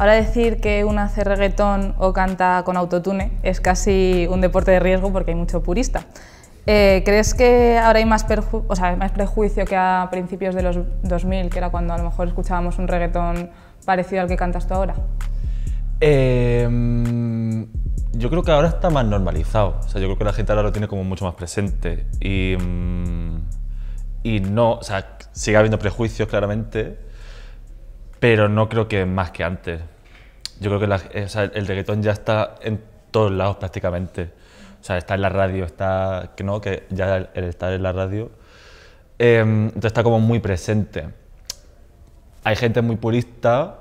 Ahora decir que uno hace reggaetón o canta con autotune es casi un deporte de riesgo porque hay mucho purista. Eh, ¿Crees que ahora hay más, prejuicio que a principios de los 2000, que era cuando a lo mejor escuchábamos un reggaetón parecido al que cantas tú ahora? Em, yo creo que ahora está más normalizado. O sea, yo creo que la gente ahora lo tiene como mucho más presente. Y, mm, y no, o sea, sigue habiendo prejuicios claramente, pero no creo que más que antes. Yo creo que el reggaetón ya está en todos lados prácticamente. O sea, está en la radio, está, que no, que ya el, estar en la radio, em, entonces está como muy presente. Hay gente muy purista,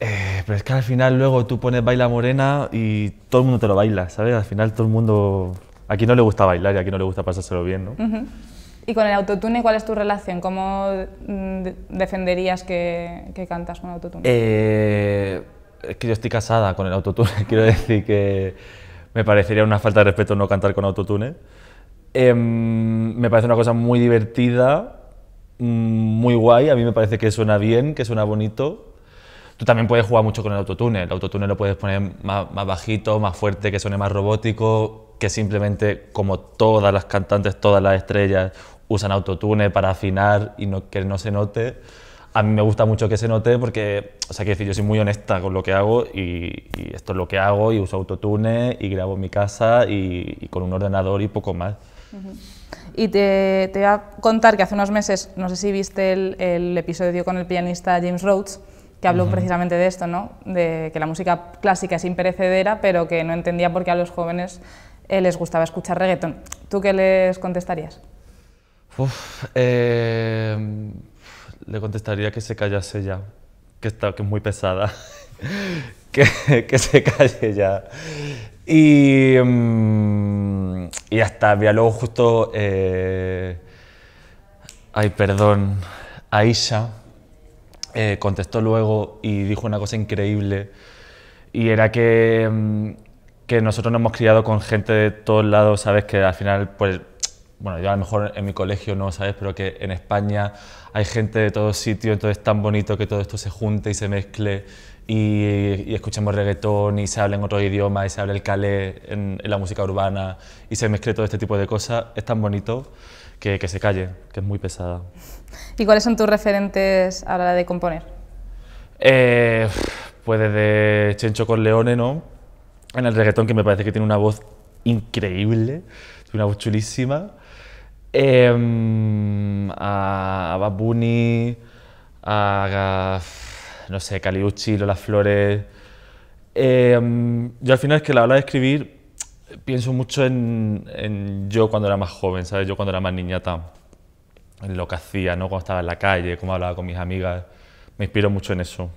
eh, pero es que al final luego tú pones baila morena y todo el mundo te lo baila, ¿sabes? Al final todo el mundo... Aquí no le gusta bailar y aquí no le gusta pasárselo bien, ¿no? ¿Y con el autotune cuál es tu relación? ¿Cómo mm, defenderías que, cantas con autotune? Eh, es que yo estoy casada con el autotune, quiero decir que me parecería una falta de respeto no cantar con autotune. Em, me parece una cosa muy divertida, mm, muy guay, a mí me parece que suena bien, que suena bonito. Tú también puedes jugar mucho con el autotune, el autotune lo puedes poner más, más bajito, más fuerte, que suene más robótico, que simplemente como todas las cantantes, todas las estrellas, usan autotune para afinar y no, que no se note. A mí me gusta mucho que se note porque, o sea, que decir, yo soy muy honesta con lo que hago y, esto es lo que hago y uso autotune y grabo en mi casa y, con un ordenador y poco más. Y te, te, voy a contar que hace unos meses, no sé si viste el, episodio con el pianista James Rhodes, que habló precisamente de esto, ¿no? De que la música clásica es imperecedera, pero que no entendía por qué a los jóvenes eh, les gustaba escuchar reggaeton. ¿Tú qué les contestarías? Eh, le contestaría que se callase ya, que, está, que es muy pesada, que, se calle ya. Y, hasta mm, y luego justo... Eh, ay, perdón, Aisha eh, contestó luego y dijo una cosa increíble, y era que, mm, que nosotros nos hemos criado con gente de todos lados, ¿sabes? Que al final, pues bueno, yo a lo mejor en mi colegio no sabes, pero que en España hay gente de todos sitios, entonces es tan bonito que todo esto se junte y se mezcle y, escuchemos reggaetón y se habla en otro idioma y se habla el calé en, la música urbana y se mezcle todo este tipo de cosas, es tan bonito que, se calle, que es muy pesada. ¿Y cuáles son tus referentes a la hora de componer? Eh, pues desde Chencho con Leone, ¿no? En el reggaetón que me parece que tiene una voz increíble, una voz chulísima. Em, a, Babuni a, no sé, Caliucci, Lola Flores. Em, yo al final es que la hora de escribir pienso mucho en, yo cuando era más joven, ¿sabes? Yo cuando era más niñata, en lo que hacía, ¿no? Cuando estaba en la calle, cómo hablaba con mis amigas. Me inspiro mucho en eso.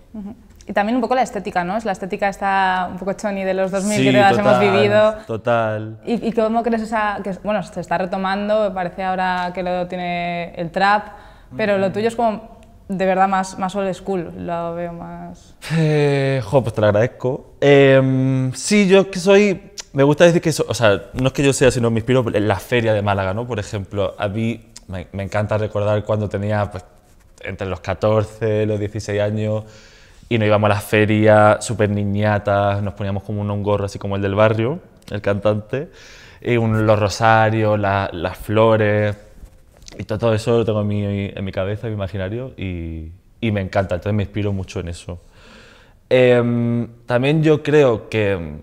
Y también un poco la estética, ¿no? Es la estética está un poco choni de los 2000 que todas hemos vivido. Total. ¿Y, cómo crees esa.? Que, bueno, se está retomando, me parece ahora que lo tiene el trap, pero lo mm. tuyo es como de verdad más, más old school, lo veo más. Eh, jo, pues te lo agradezco. Em, sí, yo que soy. Me gusta decir que, o sea, no es que yo sea, sino me inspiro en la feria de Málaga, ¿no? Por ejemplo, a mí me, encanta recordar cuando tenía, pues, entre los 14, los 16 años y nos íbamos a las ferias súper niñatas, nos poníamos como un gorro así como el del barrio, el cantante, y los rosarios, las flores, y todo, eso lo tengo en mi, cabeza, en mi imaginario, y, me encanta, entonces me inspiro mucho en eso. Em, también yo creo que em,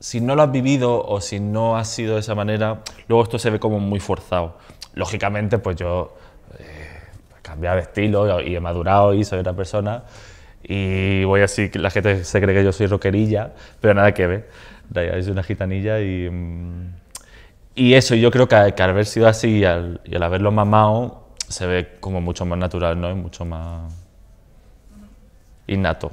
si no lo has vivido o si no has sido de esa manera, luego esto se ve como muy forzado. Lógicamente, pues yo eh, he cambiado de estilo y he madurado y soy otra persona y voy así, la gente se cree que yo soy roquerilla pero nada que ver. Es una gitanilla y, mm, y eso, yo creo que, al, que haber sido así y al, haberlo mamado, se ve como mucho más natural, ¿no? Y mucho más innato.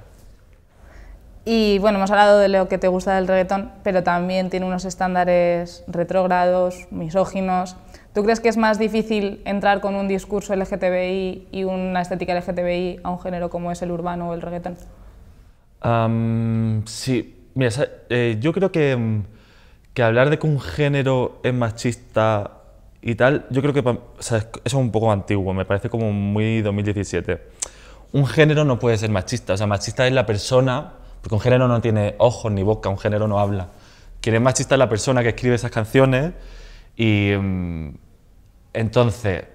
Y bueno, hemos hablado de lo que te gusta del reggaetón, pero también tiene unos estándares retrógrados, misóginos. ¿Tú crees que es más difícil entrar con un discurso LGTBI y una estética LGTBI a un género como es el urbano o el reggaetón? sí, mira, eh, yo creo que, mm, que, hablar de que un género es machista y tal, yo creo que eso es un poco antiguo, me parece como muy 2017. Un género no puede ser machista, o sea, machista es la persona, porque un género no tiene ojos ni boca, un género no habla. Quien es machista es la persona que escribe esas canciones y mm, entonces,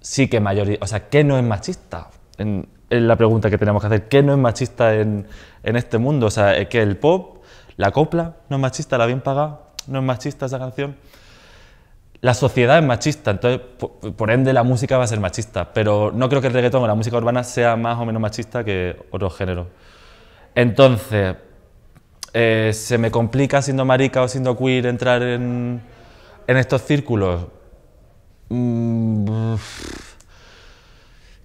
sí que mayoría, o sea, ¿qué no es machista? En, es la pregunta que tenemos que hacer. ¿Qué no es machista en, en este mundo? O sea, ¿es que el pop, la copla, no es machista, la bien pagada, no es machista esa canción. La sociedad es machista, entonces por, ende la música va a ser machista, pero no creo que el reggaetón o la música urbana sea más o menos machista que otros géneros. Entonces, eh, se me complica siendo marica o siendo queer entrar en, en estos círculos. Mm,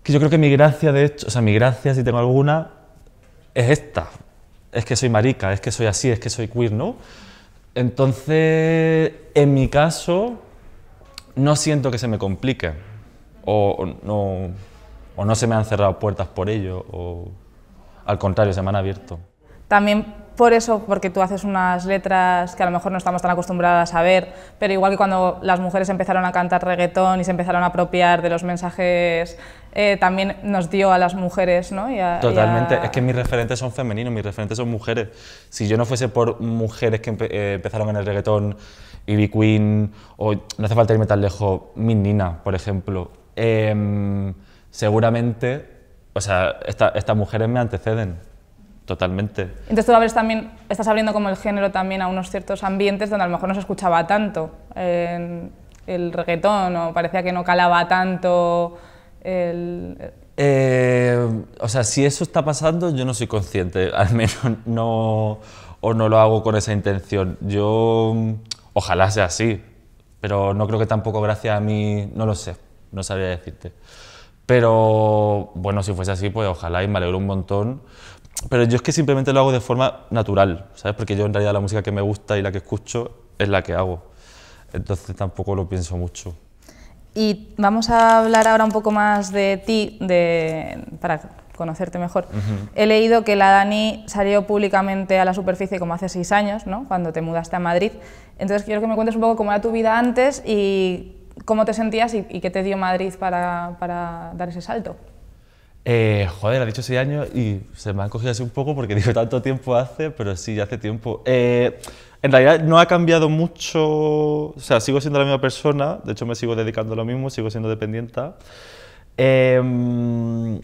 que yo creo que mi gracia, de hecho, o sea, mi gracia, si tengo alguna, es esta. Es que soy marica, es que soy así, es que soy queer, ¿no? Entonces, en mi caso, no siento que se me complique. O, no, o no se me han cerrado puertas por ello. O al contrario, se me han abierto. También por eso, porque tú haces unas letras que a lo mejor no estamos tan acostumbradas a ver, pero igual que cuando las mujeres empezaron a cantar reggaetón y se empezaron a apropiar de los mensajes, eh, también nos dio a las mujeres, ¿no? Totalmente, es que mis referentes son femeninos, mis referentes son mujeres. Si yo no fuese por mujeres que eh, empezaron en el reggaetón, Ivy Queen, o no hace falta irme tan lejos, Min Nina, por ejemplo, em, seguramente, o sea, estas mujeres me anteceden Totalmente. Entonces tú abres también, estás abriendo como el género también a unos ciertos ambientes donde a lo mejor no se escuchaba tanto el reggaetón o parecía que no calaba tanto el... Eh, o sea, si eso está pasando, yo no soy consciente, al menos no, o no lo hago con esa intención. Yo, ojalá sea así, pero no creo que tampoco gracias a mí, no lo sé, no sabría decirte. Pero bueno, si fuese así, pues ojalá y me alegro un montón pero yo es que simplemente lo hago de forma natural, ¿sabes? Porque yo en realidad la música que me gusta y la que escucho es la que hago. Entonces tampoco lo pienso mucho. Y vamos a hablar ahora un poco más de ti, para conocerte mejor. He leído que la Dani salió públicamente a la superficie como hace seis años, ¿no? cuando te mudaste a Madrid. Entonces quiero que me cuentes un poco cómo era tu vida antes y cómo te sentías y, y qué te dio Madrid para dar ese salto. Eh, joder, ha dicho seis años y se me ha cogido así un poco porque digo, tanto tiempo hace, pero sí, ya hace tiempo. Eh, en realidad no ha cambiado mucho, o sea, sigo siendo la misma persona, de hecho me sigo dedicando a lo mismo, sigo siendo dependiente. Em,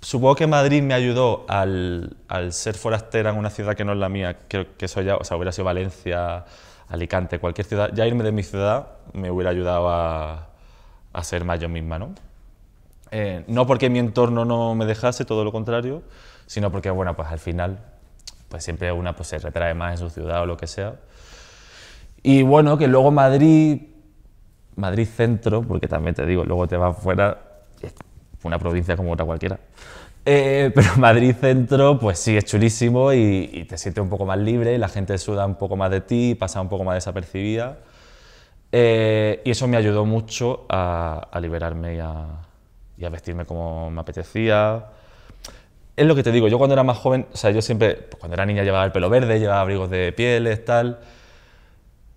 supongo que Madrid me ayudó al, ser forastera en una ciudad que no es la mía, que, que eso ya, o sea, hubiera sido Valencia, Alicante, cualquier ciudad, ya irme de mi ciudad me hubiera ayudado a, a ser más yo misma, ¿no? Eh, no porque mi entorno no me dejase, todo lo contrario, sino porque, bueno, pues al final, pues siempre una pues, se retrae más en su ciudad o lo que sea. Y bueno, que luego Madrid, Madrid centro, porque también te digo, luego te vas fuera, una provincia como otra cualquiera. Eh, pero Madrid centro, pues sí, es chulísimo y, te sientes un poco más libre, la gente suda un poco más de ti, pasa un poco más desapercibida. Eh, y eso me ayudó mucho a, a liberarme y a, y a vestirme como me apetecía. Es lo que te digo, yo cuando era más joven, o sea, yo siempre, pues cuando era niña llevaba el pelo verde, llevaba abrigos de pieles, tal,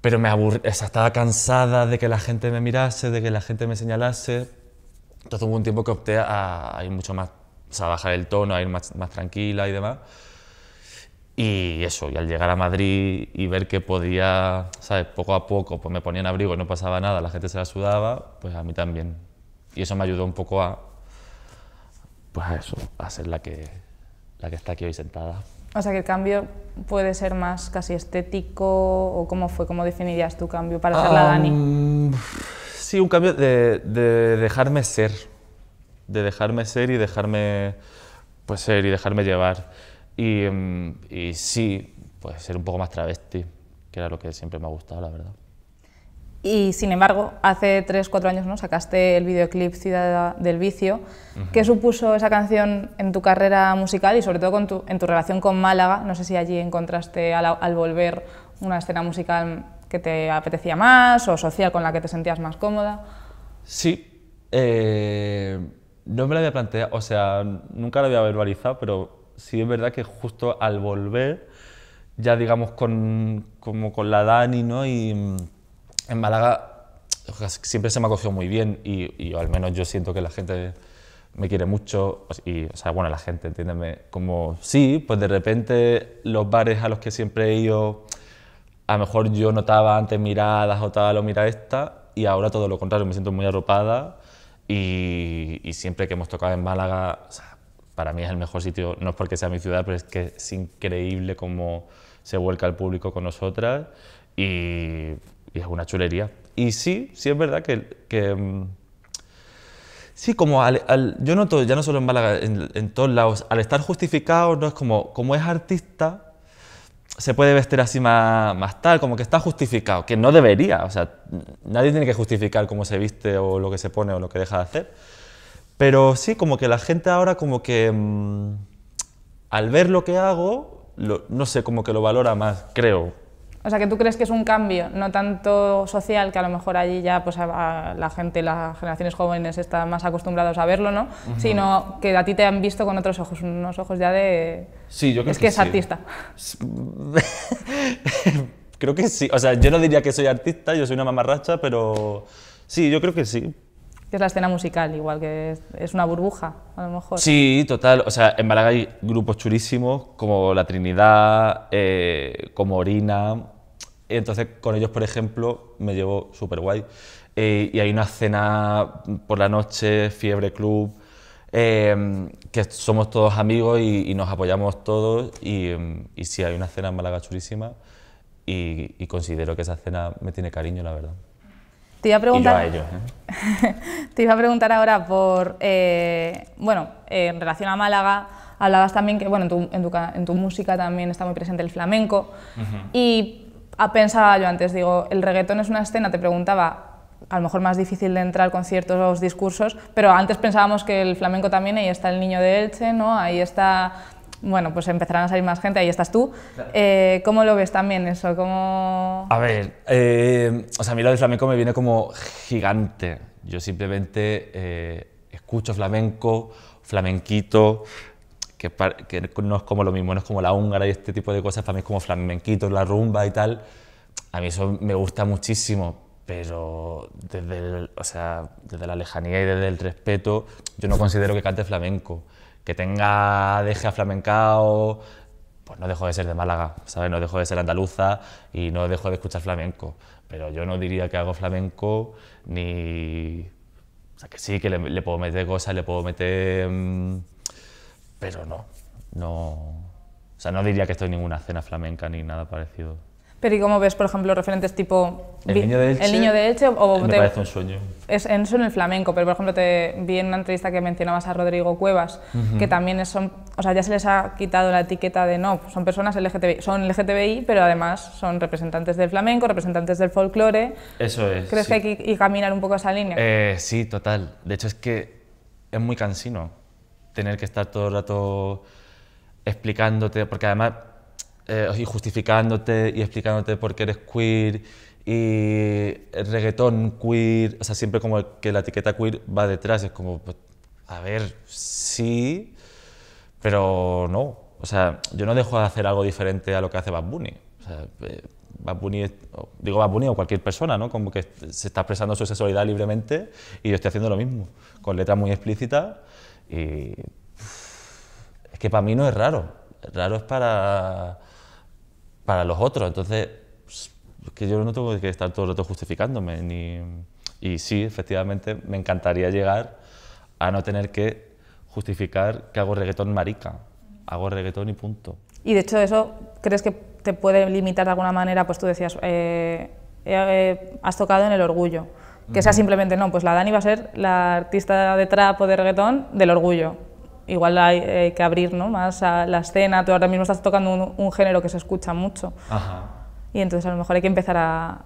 pero me aburría, o sea, estaba cansada de que la gente me mirase, de que la gente me señalase. Entonces hubo un tiempo que opté a, ir mucho más, o sea, a bajar el tono, a ir más, más tranquila y demás. Y eso, y al llegar a Madrid y ver que podía, ¿sabes? Poco a poco, pues me ponían abrigo y no pasaba nada, la gente se la sudaba, pues a mí también y eso me ayudó un poco a, pues a eso, ser la que, la que está aquí hoy sentada. O sea que el cambio puede ser más casi estético o cómo fue, cómo definirías tu cambio para ser la ah, Dani. Mm, sí, un cambio de, de, dejarme ser, de dejarme ser y dejarme pues ser y dejarme llevar. Y, mm, y sí, pues ser un poco más travesti, que era lo que siempre me ha gustado, la verdad. Y sin embargo, hace 3-4 años ¿no? sacaste el videoclip Ciudad del Vicio. que ¿Qué supuso esa canción en tu carrera musical y sobre todo con tu, en tu relación con Málaga? No sé si allí encontraste al, volver una escena musical que te apetecía más o social con la que te sentías más cómoda. Sí, eh, no me la había planteado, o sea, nunca la había verbalizado, pero sí es verdad que justo al volver, ya digamos con, como con la Dani, ¿no? Y, en Málaga siempre se me ha cogido muy bien y, al menos yo siento que la gente me quiere mucho pues, y, o sea, bueno, la gente, entiéndeme, como sí, pues de repente los bares a los que siempre he ido, a lo mejor yo notaba antes miradas o tal o mira esta y ahora todo lo contrario, me siento muy arropada y, siempre que hemos tocado en Málaga, o sea, para mí es el mejor sitio, no es porque sea mi ciudad, pero es que es increíble cómo se vuelca el público con nosotras y y es una chulería. Y sí, sí es verdad que... Mm, sí, como al, yo noto, ya no solo en Málaga, en, todos lados, al estar justificado, no es como, como es artista, se puede vestir así más, tal, como que está justificado, que no debería, o sea, nadie tiene que justificar cómo se viste o lo que se pone o lo que deja de hacer. Pero sí, como que la gente ahora como que mm, al ver lo que hago, no sé, como que lo valora más, creo, o sea, que tú crees que es un cambio, no tanto social, que a lo mejor allí ya pues, la gente, las generaciones jóvenes están más acostumbrados a verlo, ¿no? Sino que a ti te han visto con otros ojos, unos ojos ya de... Sí, yo creo es que, es artista. creo que sí. O sea, yo no diría que soy artista, yo soy una mamarracha, pero sí, yo creo que sí. Que es la escena musical, igual que es una burbuja, a lo mejor. Sí, total. O sea, en Málaga hay grupos churísimos como La Trinidad, eh, como Orina, entonces con ellos, por ejemplo, me llevo súper guay. Eh, y hay una cena por la noche, fiebre club, em, que somos todos amigos y, nos apoyamos todos. Y, sí, hay una cena en Málaga churísima y, considero que esa cena me tiene cariño, la verdad. Te iba a preguntar, ¿eh? te iba a preguntar ahora por, eh, bueno, en relación a Málaga, hablabas también que, bueno, en tu, música también está muy presente el flamenco. Ah, pensado yo antes, digo, el reggaetón es una escena, te preguntaba, a lo mejor más difícil de entrar con ciertos discursos, pero antes pensábamos que el flamenco también, ahí está el niño de Elche, ¿no? ahí está, bueno, pues empezarán a salir más gente, ahí estás tú. Eh, ¿Cómo lo ves también eso? ¿Cómo... A ver, eh, o sea, a mí lo del flamenco me viene como gigante. Yo simplemente eh, escucho flamenco, flamenquito, que, no es como lo mismo, no es como la húngara y este tipo de cosas, para mí es como flamenquito, la rumba y tal. A mí eso me gusta muchísimo, pero desde, o sea, desde la lejanía y desde el respeto, yo no considero que cante flamenco. Que tenga, deje flamencao, pues no dejo de ser de Málaga, ¿sabes? No dejo de ser andaluza y no dejo de escuchar flamenco. Pero yo no diría que hago flamenco ni... O sea, que sí, que le, puedo meter cosas, le puedo meter... Mm, pero no, no... O sea, no diría que estoy en ninguna cena flamenca ni nada parecido. Pero ¿y cómo ves, por ejemplo, referentes tipo... El niño de Elche. El de me parece un sueño. Es en, el flamenco, pero por ejemplo te vi en una entrevista que mencionabas a Rodrigo Cuevas, que también son... O sea, ya se les ha quitado la etiqueta de no, son personas LGTBI, son LGTBI, pero además son representantes del flamenco, representantes del folclore. Eso es. ¿Crees que hay que caminar un poco esa línea? Eh, sí, total. De hecho es que es muy cansino tener que estar todo el rato explicándote, porque además, eh, y justificándote y explicándote por qué eres queer y el reggaetón queer, o sea, siempre como que la etiqueta queer va detrás, es como, pues, a ver, sí, pero no. O sea, yo no dejo de hacer algo diferente a lo que hace Bad Bunny. O sea, eh, Bad Bunny digo Bad Bunny o cualquier persona, ¿no? Como que se está expresando su sexualidad libremente y yo estoy haciendo lo mismo, con letras muy explícitas y es que para mí no es raro, raro es para, para los otros. Entonces, pues, es que yo no tengo que estar todo el rato justificándome. y sí, efectivamente, me encantaría llegar a no tener que justificar que hago reggaetón marica. Hago reggaetón y punto. Y de hecho eso, ¿crees que te puede limitar de alguna manera? Pues tú decías, eh, eh, eh, has tocado en el orgullo que sea simplemente, no, pues la Dani va a ser la artista de trap o de reggaetón del orgullo. Igual hay, que abrir más a la escena, tú ahora mismo estás tocando un, género que se escucha mucho. Y entonces a lo mejor hay que empezar a,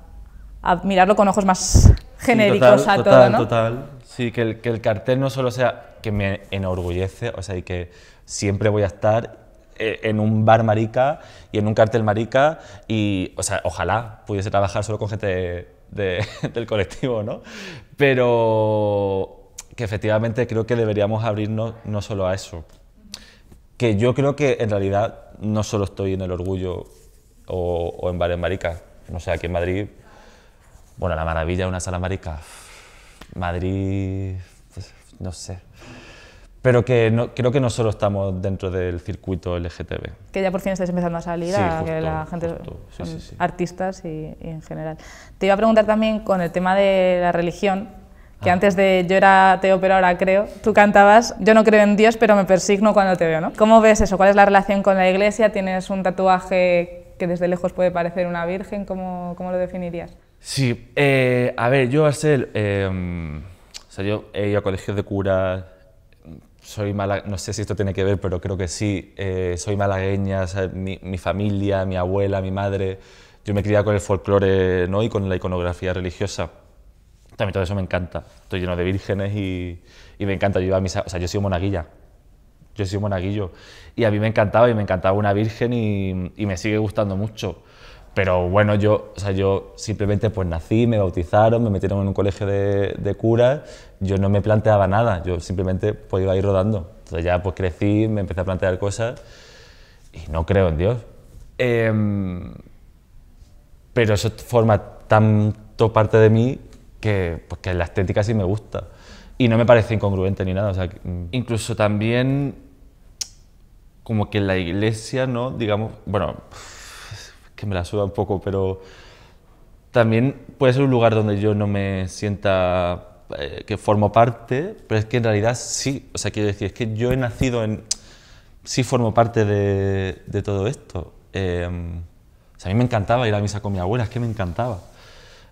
mirarlo con ojos más genéricos a todo, ¿no? Total, Sí, que el, que el cartel no solo sea que me enorgullece, o sea, y que siempre voy a estar eh, en un bar marica y en un cartel marica y, o sea, ojalá pudiese trabajar solo con gente del colectivo, ¿no? Pero que efectivamente creo que deberíamos abrirnos no solo a eso. Que yo creo que en realidad no solo estoy en el orgullo o, en bares marica. No sé, aquí en Madrid, bueno, la maravilla de una sala marica. Madrid, pues, no sé, pero que no, creo que no solo estamos dentro del circuito LGTB. Que ya por fin estáis empezando a salir a que la gente, artistas y, en general. Te iba a preguntar también con el tema de la religión, que ah. antes de yo era ateo pero ahora creo, tú cantabas yo no creo en Dios pero me persigno cuando te veo, ¿no? ¿Cómo ves eso? ¿Cuál es la relación con la iglesia? ¿Tienes un tatuaje que desde lejos puede parecer una virgen? ¿Cómo, cómo lo definirías? Sí, eh, a ver, yo a ser... Eh, o sea, yo he ido a colegios de curas, soy mala, no sé si esto tiene que ver, pero creo que sí, eh, soy malagueña, mi, familia, mi abuela, mi madre, yo me crié con el folclore ¿no? y con la iconografía religiosa. También todo eso me encanta, estoy lleno de vírgenes y, me encanta, yo o sea, yo soy monaguilla, yo soy monaguillo y a mí me encantaba y me encantaba una virgen y, me sigue gustando mucho. Pero bueno, yo, o sea, yo simplemente pues nací, me bautizaron, me metieron en un colegio de, de curas yo no me planteaba nada, yo simplemente podía pues, iba a ir rodando. Entonces ya pues crecí, me empecé a plantear cosas y no creo en Dios. Em, pero eso forma tanto parte de mí que, pues, que la estética sí me gusta. Y no me parece incongruente ni nada. O sea, mm. incluso también como que la iglesia, ¿no? Digamos, bueno, que me la suda un poco, pero también puede ser un lugar donde yo no me sienta eh, que formo parte, pero es que en realidad sí, o sea, quiero decir, es que yo he nacido en... sí formo parte de, todo esto. Em, o sea, a mí me encantaba ir a misa con mi abuela, es que me encantaba.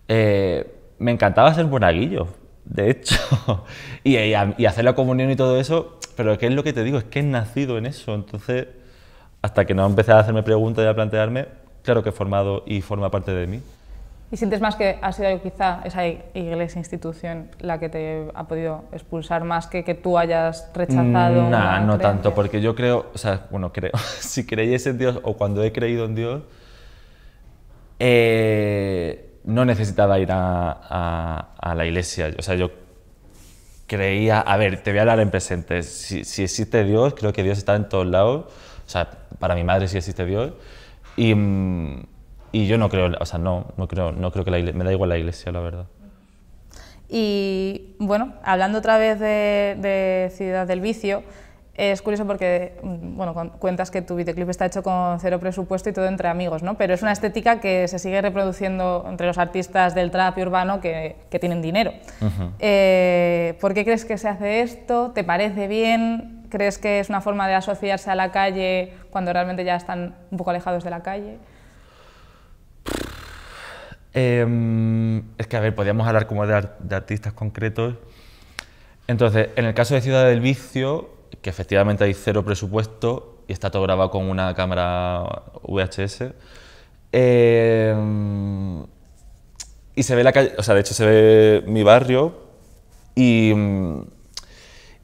Eh, me encantaba ser buenaguillo, de hecho, y, hacer la comunión y todo eso, pero ¿qué es lo que te digo? Es que he nacido en eso, entonces, hasta que no empecé a hacerme preguntas y a plantearme, claro que he formado y forma parte de mí. ¿Y sientes más que ha sido quizá esa iglesia, institución, la que te ha podido expulsar más que que tú hayas rechazado? Mm, no no tanto, porque yo creo, o sea, bueno, creo, si creyese en Dios o cuando he creído en Dios, eh, no necesitaba ir a, a, la iglesia. O sea, yo creía, a ver, te voy a hablar en presente. Si, existe Dios, creo que Dios está en todos lados. O sea, para mi madre sí existe Dios. Y. Mm, y yo no creo, o sea, no, no creo, no creo que la iglesia, me da igual la iglesia, la verdad. Y bueno, hablando otra vez de, Ciudad del Vicio, es curioso porque, mm, bueno, cuentas que tu videoclip está hecho con cero presupuesto y todo entre amigos, ¿no? Pero es una estética que se sigue reproduciendo entre los artistas del trap y urbano que, tienen dinero. Eh, ¿Por qué crees que se hace esto? ¿Te parece bien? ¿Crees que es una forma de asociarse a la calle cuando realmente ya están un poco alejados de la calle? Em, es que, a ver, podríamos hablar como de, artistas concretos. Entonces, en el caso de Ciudad del Vicio, que efectivamente hay cero presupuesto y está todo grabado con una cámara VHS, em, y se ve la calle, o sea, de hecho se ve mi barrio y mm,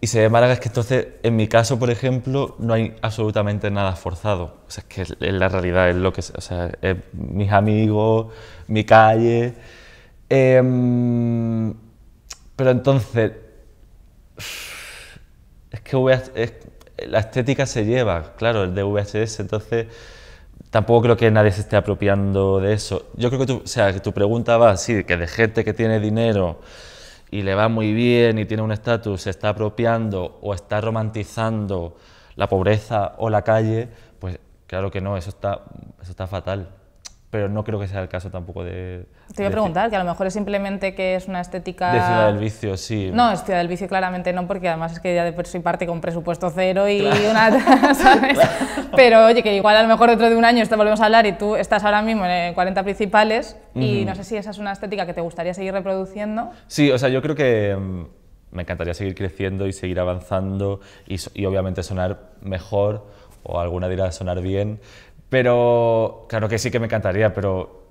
y se ve es que entonces, en mi caso, por ejemplo, no hay absolutamente nada forzado. O sea, es que la realidad, es lo que... O sea, mis amigos, mi calle... Em, pero entonces... Es que la estética se lleva, claro, el de VHS, entonces tampoco creo que nadie se esté apropiando de eso. Yo creo que tu, o sea, que tu pregunta va, así, que de gente que tiene dinero y le va muy bien y tiene un estatus, se está apropiando o está romantizando la pobreza o la calle, pues claro que no, eso está, eso está fatal pero no creo que sea el caso tampoco de... Te voy a preguntar, que a lo mejor es simplemente que es una estética... De Ciudad del Vicio, sí. No, es Ciudad del Vicio claramente no, porque además es que ya de soy parte con presupuesto cero y una... Pero oye, que igual a lo mejor dentro de un año esto volvemos a hablar y tú estás ahora mismo en 40 principales y no sé si esa es una estética que te gustaría seguir reproduciendo. Sí, o sea, yo creo que mm, me encantaría seguir creciendo y seguir avanzando y, y obviamente sonar mejor o alguna dirá sonar bien, pero claro que sí que me encantaría, pero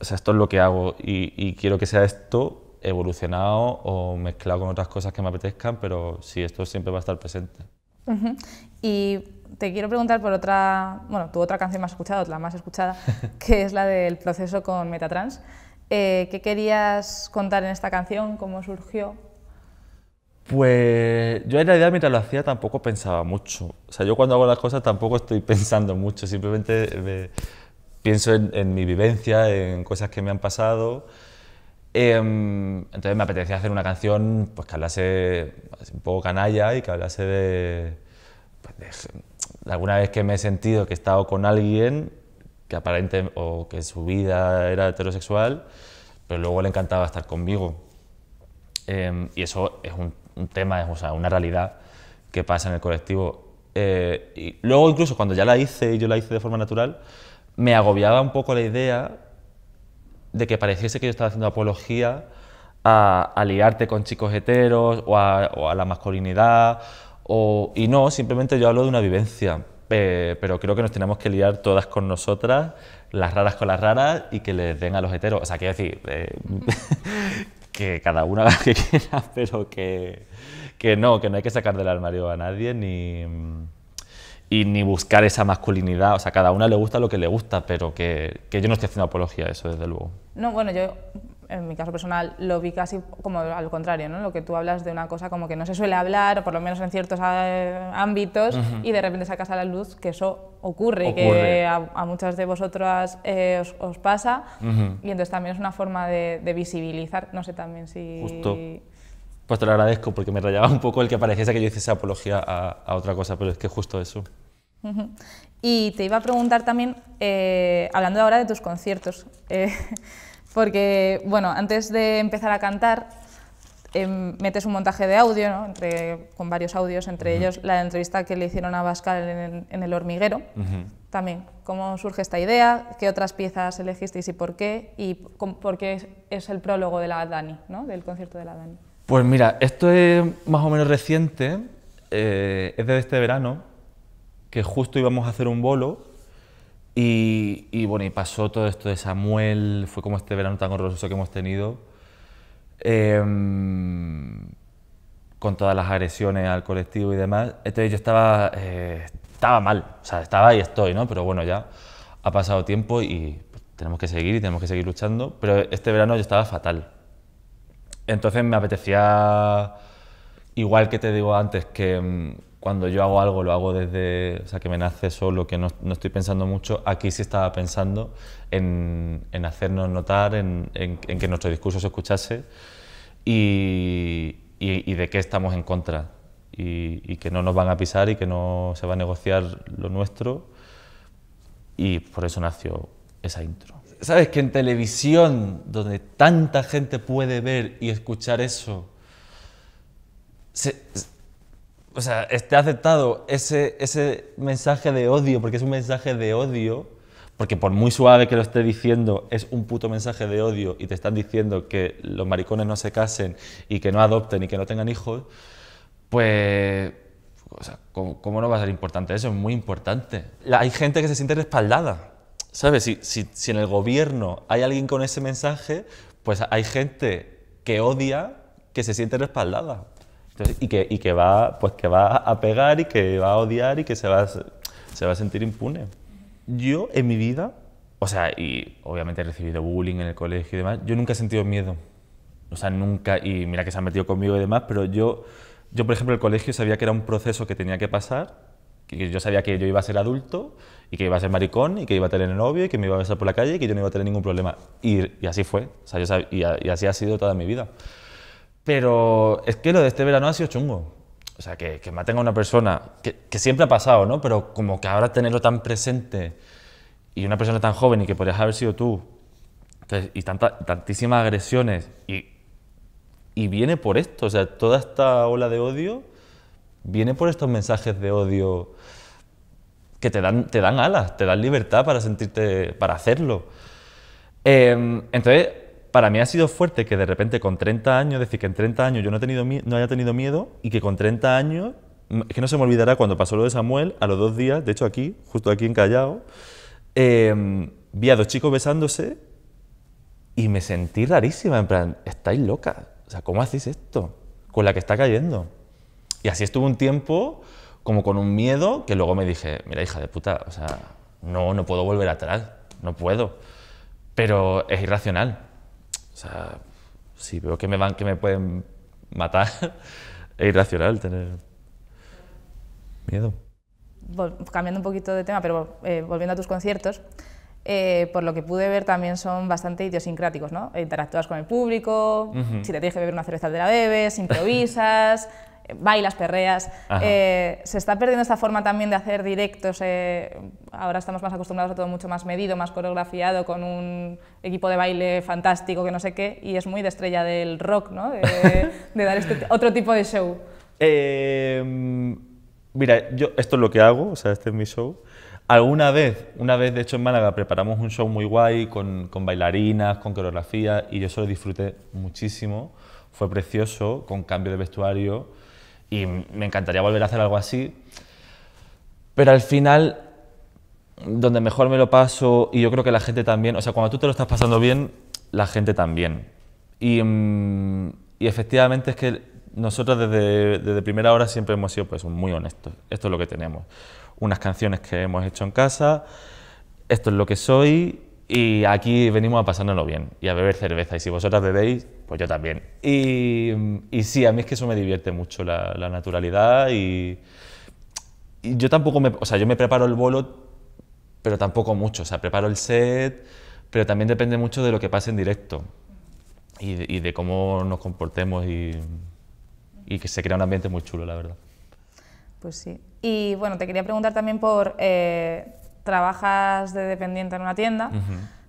o sea, esto es lo que hago y, quiero que sea esto evolucionado o mezclado con otras cosas que me apetezcan, pero sí, esto siempre va a estar presente. Y te quiero preguntar por otra, bueno, tu otra canción más escuchada, la más escuchada, que es la del proceso con Metatrans. Eh, ¿Qué querías contar en esta canción? ¿Cómo surgió? Pues yo en realidad mientras lo hacía tampoco pensaba mucho. O sea, yo cuando hago las cosas tampoco estoy pensando mucho, simplemente eh, pienso en, mi vivencia, en cosas que me han pasado. Em, entonces me apetecía hacer una canción pues, que hablase un poco canalla y que hablase pues, de, alguna vez que me he sentido que he estado con alguien que aparente o que su vida era heterosexual, pero luego le encantaba estar conmigo. Em, y eso es un un tema, o sea, una realidad que pasa en el colectivo. Eh, y luego incluso cuando ya la hice y yo la hice de forma natural, me agobiaba un poco la idea de que pareciese que yo estaba haciendo apología a, aliarte liarte con chicos heteros o a, la masculinidad. O, y no, simplemente yo hablo de una vivencia. Eh, pero creo que nos tenemos que liar todas con nosotras, las raras con las raras y que les den a los heteros. O sea, quiero decir, eh, que cada una haga lo que quiera, pero que, que, no, que no hay que sacar del armario a nadie ni, y ni buscar esa masculinidad. O sea, cada una le gusta lo que le gusta, pero que, que yo no estoy haciendo apología a eso, desde luego. No, bueno, yo en mi caso personal, lo vi casi como al contrario, ¿no? Lo que tú hablas de una cosa como que no se suele hablar, o por lo menos en ciertos ah, ámbitos, y de repente sacas a la luz que eso ocurre, que a, muchas de vosotras eh, os, pasa, y entonces también es una forma de, visibilizar, no sé también si... Justo. Pues te lo agradezco, porque me rayaba un poco el que pareciese que yo hiciese apología a, otra cosa, pero es que justo eso. Y te iba a preguntar también, eh, hablando ahora de tus conciertos, eh, porque, bueno, antes de empezar a cantar, em, metes un montaje de audio, ¿no? con varios audios, entre ellos la entrevista que le hicieron a Bascal en el, hormiguero. También, ¿cómo surge esta idea? ¿Qué otras piezas elegisteis y por qué? ¿Y por qué es el prólogo de la Dani, ¿no? del concierto de la Dani? Pues mira, esto es más o menos reciente, eh, es desde este verano, que justo íbamos a hacer un bolo y, bueno, y pasó todo esto de Samuel, fue como este verano tan horroroso que hemos tenido, em, con todas las agresiones al colectivo y demás. Entonces este, yo estaba, eh, estaba mal, o sea, estaba y estoy, ¿no? Pero bueno, ya ha pasado tiempo y tenemos que seguir y tenemos que seguir luchando, pero este verano yo estaba fatal. Entonces me apetecía, igual que te digo antes, que em, cuando yo hago algo lo hago desde, o sea, que me nace solo, que no, estoy pensando mucho, aquí sí estaba pensando en, hacernos notar, en, que nuestro discurso se escuchase y, de qué estamos en contra y, y, que no nos van a pisar y que no se va a negociar lo nuestro y por eso nació esa intro. ¿Sabes que en televisión, donde tanta gente puede ver y escuchar eso, se, o sea, esté aceptado ese, ese mensaje de odio, porque es un mensaje de odio, porque por muy suave que lo esté diciendo, es un puto mensaje de odio y te están diciendo que los maricones no se casen y que no adopten y que no tengan hijos, pues... O ¿cómo, no va a ser importante eso? Es muy importante. hay gente que se siente respaldada. ¿Sabes? Si, si en el gobierno hay alguien con ese mensaje, pues hay gente que odia que se siente respaldada y, que, y que, va, pues que va a pegar y que va a odiar y que se va, se va a sentir impune. Yo en mi vida, o sea, y obviamente he recibido bullying en el colegio y demás, yo nunca he sentido miedo. O sea, nunca, y mira que se han metido conmigo y demás, pero yo, yo por ejemplo, el colegio sabía que era un proceso que tenía que pasar, que yo sabía que yo iba a ser adulto y que iba a ser maricón y que iba a tener novio y que me iba a besar por la calle y que yo no iba a tener ningún problema. Y, y así fue, o sea, y así ha sido toda mi vida. Pero es que lo de este verano ha sido chungo. O sea, que, que maten a una persona, que, siempre ha pasado, ¿no? Pero como que ahora tenerlo tan presente y una persona tan joven y que podrías haber sido tú, y tanta, tantísimas agresiones, y, y viene por esto. O sea, toda esta ola de odio viene por estos mensajes de odio que te dan, te dan alas, te dan libertad para sentirte, para hacerlo. Em, entonces, para mí ha sido fuerte que de repente con 30 años, decir que en 30 años yo no, he tenido, haya tenido miedo y que con 30 años, mm, que no se me olvidará cuando pasó lo de Samuel, a los dos días, de hecho aquí, justo aquí en Callao, em, vi a dos chicos besándose y me sentí rarísima, en plan, estáis loca, o sea, ¿cómo hacéis esto? Con la que está cayendo. Y así estuve un tiempo como con un miedo que luego me dije, mira hija de puta, o sea, no, no puedo volver atrás, no puedo. Pero es irracional, o sea, si veo que me van, que me pueden matar, es irracional tener miedo. cambiando un poquito de tema, pero eh, volviendo a tus conciertos, eh, por lo que pude ver también son bastante idiosincráticos, ¿no? Eh, interactúas con el público, si te tienes que beber una cerveza te la bebes, improvisas, bailas, perreas. Eh, se está perdiendo esta forma también de hacer directos. Eh, ahora estamos más acostumbrados a todo mucho más medido, más coreografiado, con un equipo de baile fantástico, que no sé qué, y es muy de estrella del rock, ¿no? De, dar este otro tipo de show. Em, mira, yo esto es lo que hago, o sea, este es mi show. Alguna vez, una vez de hecho en Málaga preparamos un show muy guay con, con bailarinas, con coreografía y yo eso lo disfruté muchísimo. Fue precioso, con cambio de vestuario y me encantaría volver a hacer algo así. Pero al final, donde mejor me lo paso, y yo creo que la gente también, o sea, cuando tú te lo estás pasando bien, la gente también. Mm, y, efectivamente es que nosotros desde, desde, primera hora siempre hemos sido pues, muy honestos. Esto es lo que tenemos. Unas canciones que hemos hecho en casa, esto es lo que soy, y aquí venimos a pasárnoslo bien y a beber cerveza. Y si vosotras bebéis, pues yo también. Y, sí, a mí es que eso me divierte mucho, la, naturalidad. Y, yo tampoco me. O sea, yo me preparo el bolo, pero tampoco mucho. O sea, preparo el set, pero también depende mucho de lo que pase en directo y de, cómo nos comportemos y, que se crea un ambiente muy chulo, la verdad. Pues sí. Y bueno, te quería preguntar también por. Eh, trabajas de dependiente en una tienda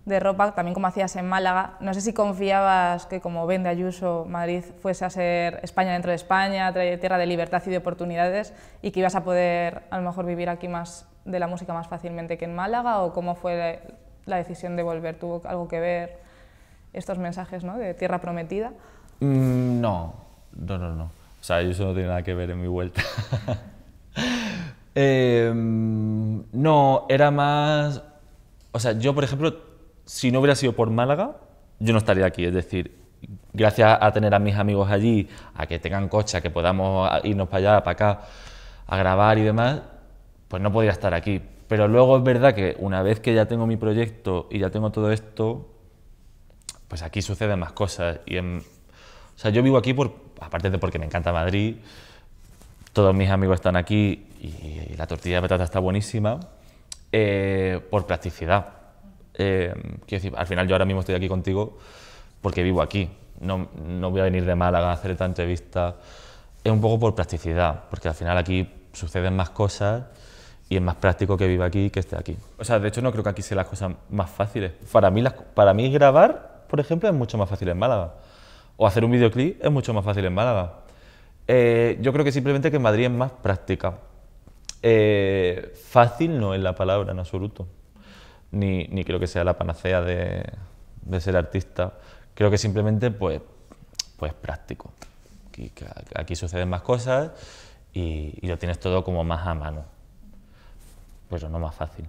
de ropa, también como hacías en Málaga. No sé si confiabas que como vende Ayuso, Madrid fuese a ser España dentro de España, tierra de libertad y de oportunidades, y que ibas a poder a lo mejor vivir aquí más de la música más fácilmente que en Málaga, o cómo fue la decisión de volver, tuvo algo que ver estos mensajes ¿no? de tierra prometida. Mm, no, no, no, no. O sea, Ayuso no tiene nada que ver en mi vuelta. Em, no, era más... O sea, yo, por ejemplo, si no hubiera sido por Málaga, yo no estaría aquí. Es decir, gracias a tener a mis amigos allí, a que tengan coche, a que podamos irnos para allá, para acá, a grabar y demás, pues no podría estar aquí. Pero luego es verdad que una vez que ya tengo mi proyecto y ya tengo todo esto, pues aquí suceden más cosas. Y en, o sea, yo vivo aquí, por, aparte de porque me encanta Madrid, todos mis amigos están aquí y, la tortilla de patata está buenísima, eh, por practicidad eh, quiero decir, al final yo ahora mismo estoy aquí contigo porque vivo aquí. No, no voy a venir de Málaga a hacer esta entrevista. Es un poco por practicidad, porque al final aquí suceden más cosas y es más práctico que viva aquí que esté aquí. O sea, de hecho no creo que aquí sean las cosas más fáciles. Para mí, las, para mí grabar, por ejemplo, es mucho más fácil en Málaga. O hacer un videoclip es mucho más fácil en Málaga. Eh, yo creo que simplemente que Madrid es más práctica. Eh, fácil no es la palabra en absoluto ni, ni creo que sea la panacea de, ser artista. Creo que simplemente pues, pues práctico. Aquí, aquí suceden más cosas y, lo tienes todo como más a mano, pero no más fácil.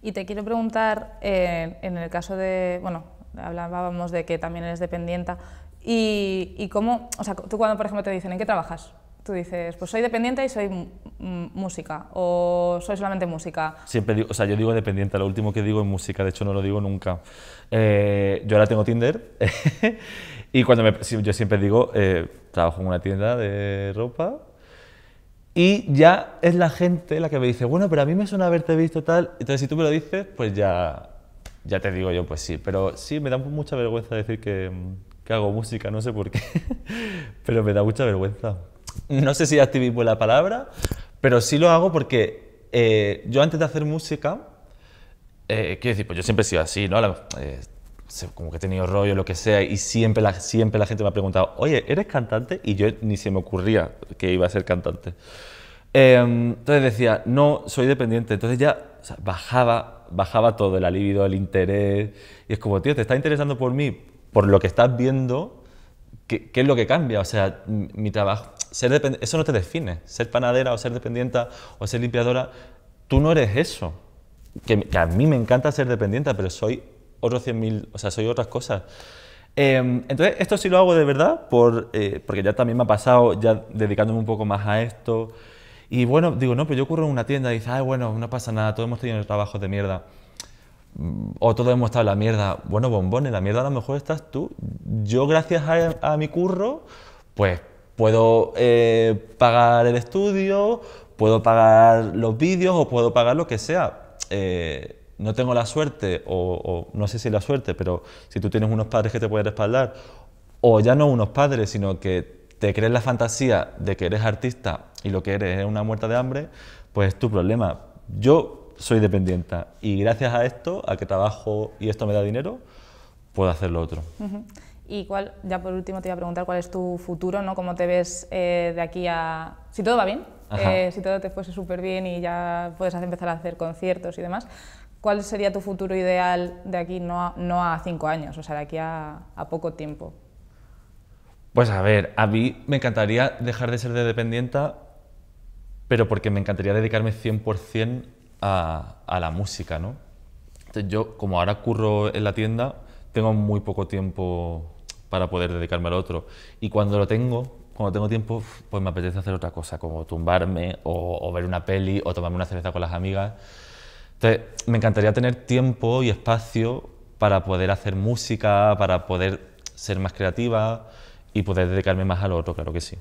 Y te quiero preguntar, eh, en el caso de, bueno, hablábamos de que también eres dependienta, y, y cómo, o sea, tú cuando por ejemplo te dicen, ¿en qué trabajas? Tú dices, pues soy dependiente y soy música, o soy solamente música. Siempre o sea, yo digo dependiente, lo último que digo es música, de hecho no lo digo nunca. Eh, yo ahora tengo Tinder y cuando yo siempre digo, eh, trabajo en una tienda de ropa y ya es la gente la que me dice, bueno, pero a mí me suena haberte visto tal, entonces si tú me lo dices, pues ya, ya te digo yo, pues sí, pero sí, me da mucha vergüenza decir que, que hago música, no sé por qué, pero me da mucha vergüenza no sé si activismo la palabra, pero sí lo hago porque eh, yo antes de hacer música, eh, quiero decir, pues yo siempre he sido así, ¿no? Eh, como que he tenido rollo, lo que sea, y siempre la, siempre la gente me ha preguntado, oye, ¿eres cantante? Y yo ni se me ocurría que iba a ser cantante. Em, entonces decía, no, soy dependiente. Entonces ya bajaba, bajaba todo, el alivio, el interés. Y es como, tío, te está interesando por mí, por lo que estás viendo, qué es lo que cambia? O sea, mi trabajo, eso no te define. Ser panadera o ser dependienta o ser limpiadora, tú no eres eso. Que, a mí me encanta ser dependienta, pero soy otros 100.000, o sea, soy otras cosas. Em, entonces, esto sí lo hago de verdad, por, eh, porque ya también me ha pasado, ya dedicándome un poco más a esto. Y bueno, digo, no, pero yo curro en una tienda y dices, ay, bueno, no pasa nada, todos hemos tenido trabajos de mierda. Mm, o todos hemos estado en la mierda. Bueno, bombones, la mierda a lo mejor estás tú. Yo, gracias a, a mi curro, pues Puedo eh, pagar el estudio, puedo pagar los vídeos o puedo pagar lo que sea. Eh, no tengo la suerte, o, no sé si la suerte, pero si tú tienes unos padres que te pueden respaldar, o ya no unos padres, sino que te crees la fantasía de que eres artista y lo que eres es una muerta de hambre, pues es tu problema. Yo soy dependiente y gracias a esto, a que trabajo y esto me da dinero, puedo hacer lo otro. Y cuál, ya por último te iba a preguntar cuál es tu futuro, ¿no? ¿Cómo te ves eh, de aquí a... Si todo va bien, eh, si todo te fuese súper bien y ya puedes empezar a hacer conciertos y demás, ¿cuál sería tu futuro ideal de aquí no a, cinco años, o sea, de aquí a, poco tiempo? Pues a ver, a mí me encantaría dejar de ser de dependienta, pero porque me encantaría dedicarme 100% a, a la música, ¿no? Entonces yo, como ahora curro en la tienda, tengo muy poco tiempo para poder dedicarme al otro. Y cuando lo tengo, cuando tengo tiempo, pues me apetece hacer otra cosa, como tumbarme o, ver una peli o tomarme una cerveza con las amigas. Entonces, me encantaría tener tiempo y espacio para poder hacer música, para poder ser más creativa y poder dedicarme más al otro, claro que sí.